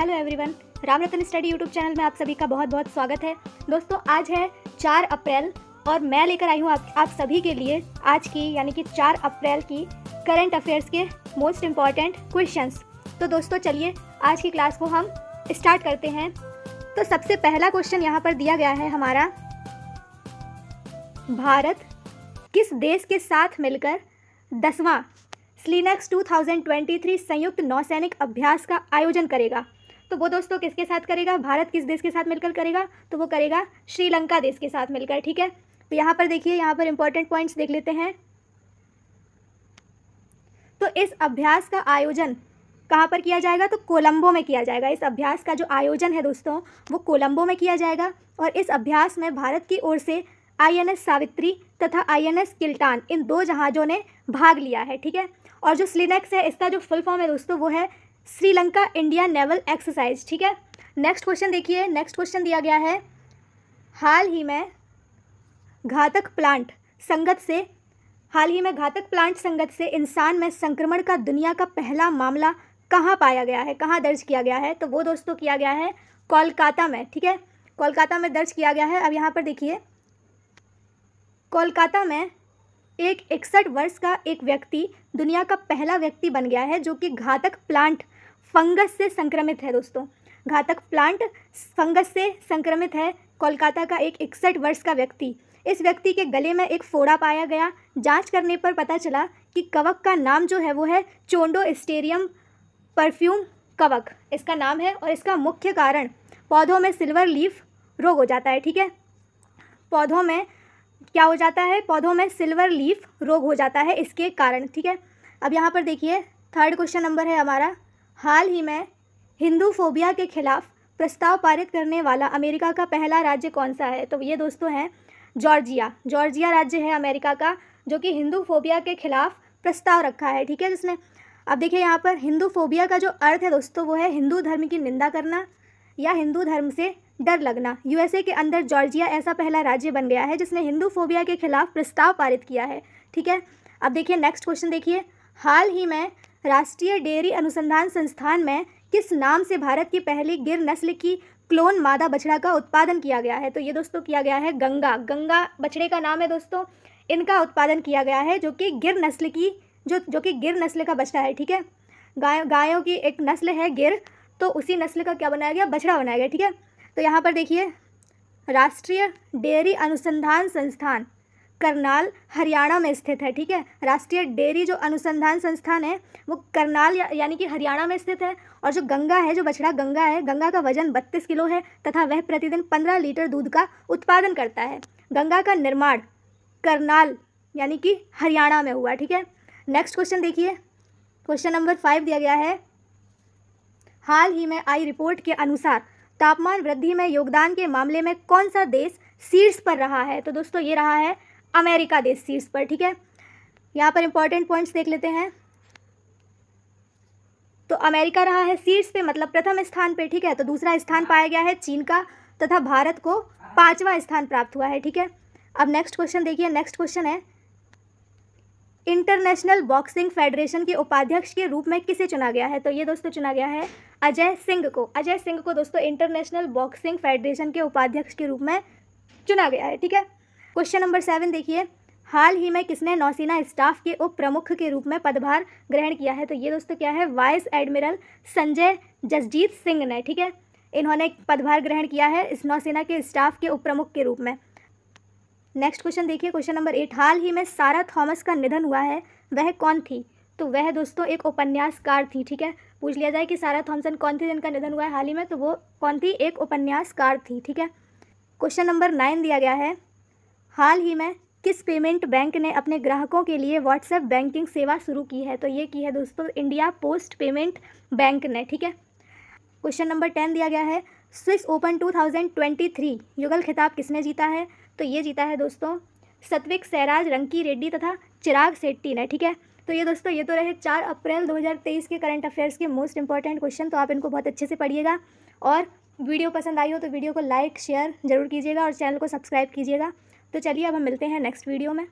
hello everyone Ram Ratan study YouTube channel में आप सभी का बहुत बहुत स्वागत है दोस्तों आज है चार अप्रैल और मैं लेकर आई हूँ आप, आप सभी के लिए आज की यानी कि चार अप्रैल की करंट अफेयर्स के मोस्ट इम्पॉर्टेंट क्वेश्चंस तो दोस्तों चलिए आज की क्लास को हम स्टार्ट करते हैं तो सबसे पहला क्वेश्चन यहाँ पर दिया गया है हमारा भारत किस देश के साथ मिलकर दसवां स्लिनक्स 2023 संयुक्त नौसैनिक अभ्यास का आयोजन करेगा तो वो दोस्तों किसके साथ करेगा भारत किस देश के साथ मिलकर करेगा तो वो करेगा श्रीलंका देश के साथ मिलकर ठीक है तो यहाँ पर देखिए यहाँ पर इंपॉर्टेंट पॉइंट्स देख लेते हैं तो इस अभ्यास का आयोजन कहाँ पर किया जाएगा तो कोलंबो में किया जाएगा इस अभ्यास का जो आयोजन है दोस्तों वो कोलंबो में किया जाएगा और इस अभ्यास में भारत की ओर से आईएनएस सावित्री तथा आईएनएस किल्टान इन दो जहाज़ों ने भाग लिया है ठीक है और जो स्लिनेक्स है इसका जो फुल फॉर्म है दोस्तों वो है श्रीलंका इंडिया नेवल एक्सरसाइज ठीक है नेक्स्ट क्वेश्चन देखिए नेक्स्ट क्वेश्चन दिया गया है हाल ही में घातक प्लांट संगत से हाल ही में घातक प्लांट संगत से इंसान में संक्रमण का दुनिया का पहला मामला कहाँ पाया गया है कहाँ दर्ज किया गया है तो वो दोस्तों किया गया है कोलकाता में ठीक है कोलकाता में दर्ज किया गया है अब यहाँ पर देखिए कोलकाता में एक इकसठ वर्ष का एक व्यक्ति दुनिया का पहला व्यक्ति बन गया है जो कि घातक प्लांट फंगस से संक्रमित है दोस्तों घातक प्लांट फंगस से संक्रमित है कोलकाता का एक इकसठ वर्ष का व्यक्ति इस व्यक्ति के गले में एक फोड़ा पाया गया जांच करने पर पता चला कि कवक का नाम जो है वो है चोंडो स्टेरियम परफ्यूम कवक इसका नाम है और इसका मुख्य कारण पौधों में सिल्वर लीफ रोग हो जाता है ठीक है पौधों में क्या हो जाता है पौधों में सिल्वर लीफ रोग हो जाता है इसके कारण ठीक है अब यहाँ पर देखिए थर्ड क्वेश्चन नंबर है हमारा हाल ही में हिंदू फोबिया के खिलाफ प्रस्ताव पारित करने वाला अमेरिका का पहला राज्य कौन सा है तो ये दोस्तों हैं जॉर्जिया जॉर्जिया राज्य है अमेरिका का जो कि हिंदू फोबिया के खिलाफ प्रस्ताव रखा है ठीक है जिसने अब देखिए यहाँ पर हिंदू फोबिया का जो अर्थ है दोस्तों वो है हिंदू धर्म की निंदा करना या हिंदू धर्म से डर लगना यूएसए के अंदर जॉर्जिया ऐसा पहला राज्य बन गया है जिसने हिंदू फोबिया के खिलाफ प्रस्ताव पारित किया है ठीक है अब देखिए नेक्स्ट क्वेश्चन देखिए हाल ही में राष्ट्रीय डेयरी अनुसंधान संस्थान में किस नाम से भारत की पहली गिर नस्ल की क्लोन मादा बछड़ा का उत्पादन किया गया है तो ये दोस्तों किया गया है गंगा गंगा बछड़े का नाम है दोस्तों इनका उत्पादन किया गया है जो कि गिर नस्ल की जो जो कि गिर नस्ल का बछड़ा है ठीक है गाय गायों की एक नस्ल है गिर तो उसी नस्ल का क्या बनाया गया बछड़ा बनाया गया ठीक है तो यहाँ पर देखिए राष्ट्रीय डेयरी अनुसंधान संस्थान करनाल हरियाणा में स्थित है ठीक है राष्ट्रीय डेयरी जो अनुसंधान संस्थान है वो करनाल या, यानी कि हरियाणा में स्थित है और जो गंगा है जो बछड़ा गंगा है गंगा का वजन बत्तीस किलो है तथा वह प्रतिदिन पंद्रह लीटर दूध का उत्पादन करता है गंगा का निर्माण करनाल यानी कि हरियाणा में हुआ ठीक है नेक्स्ट क्वेश्चन देखिए क्वेश्चन नंबर फाइव दिया गया है हाल ही में आई रिपोर्ट के अनुसार तापमान वृद्धि में योगदान के मामले में कौन सा देश शीर्ष पर रहा है तो दोस्तों ये रहा है अमेरिका देश शीर्ष पर ठीक है यहाँ पर इंपॉर्टेंट पॉइंट्स देख लेते हैं तो अमेरिका रहा है सीट्स पे मतलब प्रथम स्थान पे ठीक है तो दूसरा स्थान पाया गया है चीन का तथा भारत को पांचवा स्थान प्राप्त हुआ है ठीक है अब नेक्स्ट क्वेश्चन देखिए नेक्स्ट क्वेश्चन है इंटरनेशनल बॉक्सिंग फेडरेशन के उपाध्यक्ष के रूप में किसे चुना गया है तो ये दोस्तों चुना गया है अजय सिंह को अजय सिंह को दोस्तों इंटरनेशनल बॉक्सिंग फेडरेशन के उपाध्यक्ष के रूप में चुना गया है ठीक है क्वेश्चन नंबर सेवन देखिए हाल ही में किसने नौसेना स्टाफ के उप प्रमुख के रूप में पदभार ग्रहण किया है तो ये दोस्तों क्या है वाइस एडमिरल संजय जसजीत सिंह ने ठीक है इन्होंने पदभार ग्रहण किया है इस नौसेना के स्टाफ के उप प्रमुख के रूप में नेक्स्ट क्वेश्चन देखिए क्वेश्चन नंबर एट हाल ही में सारा थॉमस का निधन हुआ है वह कौन थी तो वह दोस्तों एक उपन्यासकार थी ठीक है पूछ लिया जाए कि सारा थॉमसन कौन थी जिनका निधन हुआ है हाल ही में तो वो कौन थी एक उपन्यासकार थी ठीक है क्वेश्चन नंबर नाइन दिया गया है हाल ही में किस पेमेंट बैंक ने अपने ग्राहकों के लिए व्हाट्सएप बैंकिंग सेवा शुरू की है तो ये की है दोस्तों इंडिया पोस्ट पेमेंट बैंक ने ठीक है क्वेश्चन नंबर टेन दिया गया है स्विस ओपन 2023 युगल खिताब किसने जीता है तो ये जीता है दोस्तों सत्विक सैराज रंकी रेड्डी तथा चिराग सेट्टी ने ठीक है तो ये दोस्तों ये तो रहे चार अप्रैल 2023 के करंट अफेयर्स के मोस्ट इंपॉर्टेंट क्वेश्चन तो आप इनको बहुत अच्छे से पढ़िएगा और वीडियो पसंद आई हो तो वीडियो को लाइक शेयर जरूर कीजिएगा और चैनल को सब्सक्राइब कीजिएगा तो चलिए अब हम मिलते हैं नेक्स्ट वीडियो में